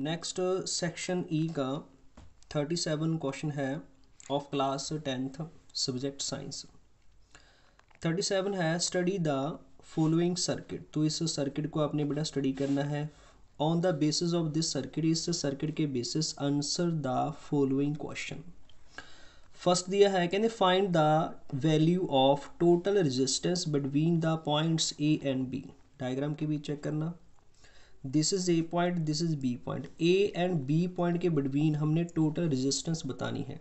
next section E का thirty seven question है of class tenth subject science thirty seven है study the following circuit तो इस circuit को आपने बेटा स्टडी करना है on the basis of this circuit इस सर्किट के basis answer the following question first दिया है कहते find the value of total resistance between the points A and B diagram के भी चेक करना this is A point this is B point A and B point के between हमने total resistance बतानी है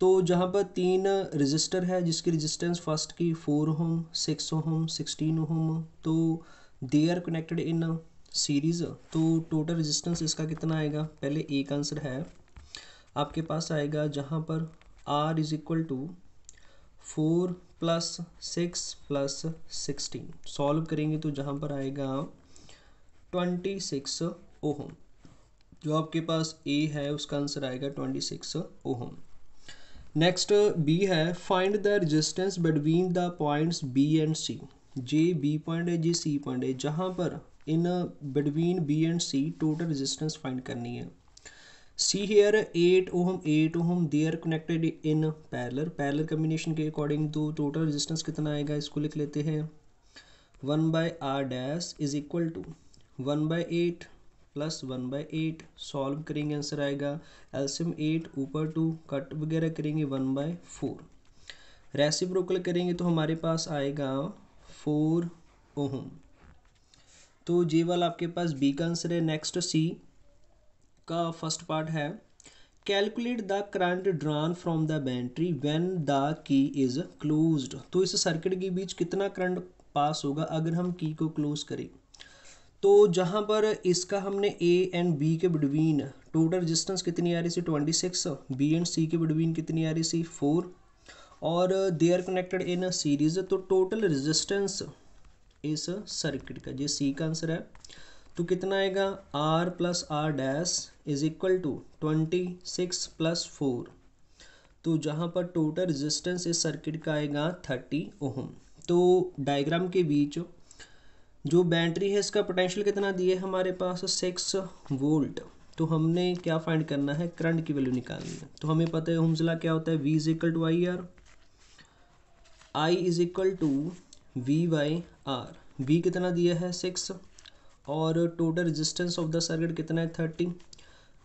तो जहाँ पर तीन रजिस्टर है जिसकी रजिस्टेंस फर्स्ट की four ohm six ohm sixteen ohm तो they are connected in series तो टोटल रेजिस्टेंस इसका कितना आएगा पहले एक आंसर है आपके पास आएगा जहाँ पर R is equal to four plus six plus sixteen solve करेंगे तो जहाँ पर आएगा ट्वेंटी सिक्स ओहम जो आपके पास ए है उसका आंसर आएगा twenty six ohm next B है find the resistance between the points B and C जे बी पॉइंट है जे सी पॉइंट है जहाँ पर in between B and C total resistance find करनी है see here eight ohm eight ohm they are connected in parallel parallel combination के according तो टोटल रेजिस्टेंस कितना आएगा इसको लिख लेते हैं one by R dash is equal to one by eight plus one by eight solve करेंगे answer आएगा एल्सियम एट ऊपर टू कट वगैरह करेंगे वन बाय फोर रेसिप्रोकल करेंगे तो हमारे पास आएगा फोर ओहम तो जे वाला आपके पास बी का आंसर है नेक्स्ट सी का फर्स्ट पार्ट है calculate the current drawn from the battery when the key is closed तो इस सर्किट के बीच कितना करंट पास होगा अगर हम की को क्लोज करें तो जहाँ पर इसका हमने ए एंड बी के बिटवीन टोटल रजिस्टेंस कितनी आ रही थी twenty six B and C के बिटवीन कितनी आ रही थी फोर और they are connected in series तो टोटल रजिस्टेंस इस सर्किट का ये सी का आंसर है तो कितना आएगा R plus R dash is equal to twenty six plus four तो जहाँ पर टोटल रजिस्टेंस इस सर्किट का आएगा थर्टी ओहम तो डायग्राम के बीच जो बैटरी है इसका पोटेंशियल कितना दिए हमारे पास सिक्स वोल्ट तो हमने क्या फाइंड करना है करंट की वैल्यू निकालनी है तो हमें पता है हमजिला क्या होता है V is equal to I R I is equal to V by R V कितना दिया है सिक्स और total resistance of the circuit कितना है थर्टी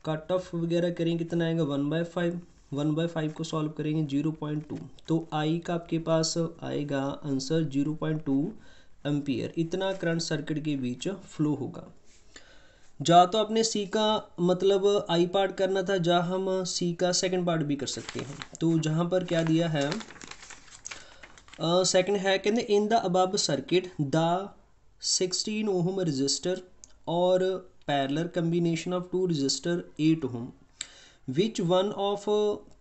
कट ऑफ वगैरह करेंगे कितना आएगा one by five one by five को सॉल्व करेंगे जीरो पॉइंट टू तो आई का आपके पास आएगा answer zero point two ampere इतना करंट सर्किट के बीच फ्लो होगा जा तो आपने सी का मतलब आई पार्ट करना था जहाँ हम सी का सेकंड पार्ट भी कर सकते हैं तो जहाँ पर क्या दिया है सेकंड uh, है कहते in the above circuit the 16 ohm resistor और parallel combination of two resistor 8 ohm which one of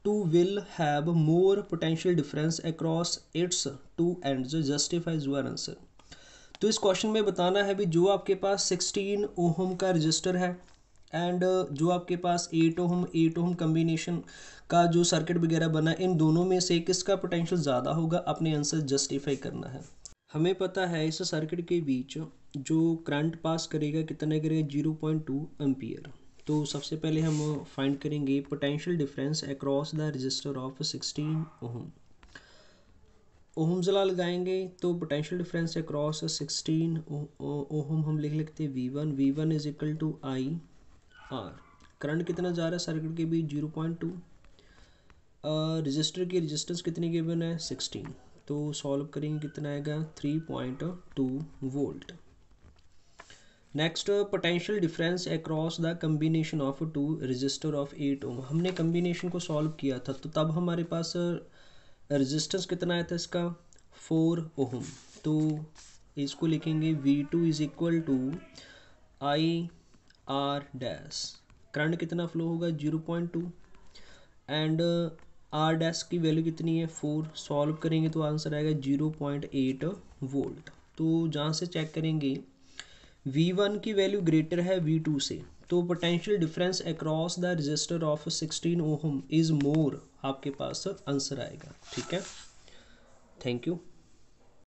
two will have more potential difference across its two and justifies your answer तो इस question में बताना है भी जो आपके पास सिक्सटीन ओहम का रजिस्टर है एंड uh, जो आपके पास eight ohm eight ohm combination का जो सर्किट वगैरह बना इन दोनों में से किसका पोटेंशियल ज़्यादा होगा अपने आंसर जस्टिफाई करना है हमें पता है इस सर्किट के बीच जो करंट पास करेगा कितना करेगा जीरो पॉइंट टू एम्पियर तो सबसे पहले हम फाइंड करेंगे potential difference across the resistor of sixteen ohm ohm जला लगाएंगे तो potential difference across sixteen ohm हम लिख लेते हैं V one V one is equal to I R current कितना जा रहा है सर्किट के बीच जीरो पॉइंट टू रजिस्टर की रजिस्टेंस कितनी गिवन है सिक्सटीन तो सॉल्व करेंगे कितना आएगा three point two volt next potential difference across the combination of two register of eight ohm हमने कम्बिनेशन को सॉल्व किया था तो तब हमारे पास uh, रजिस्टेंस कितना आया था तो इसका फोर ओहम तो इसको लिखेंगे V two is equal to I R dash current कितना फ्लो होगा zero point two and R dash की वैल्यू कितनी है फोर सॉल्व करेंगे तो आंसर आएगा जीरो पॉइंट एट वोल्ट तो जहाँ से चेक करेंगे वी वन की वैल्यू ग्रेटर है वी टू से तो potential difference across the resistor of 16 ohm is more आपके पास आंसर आएगा ठीक है थैंक यू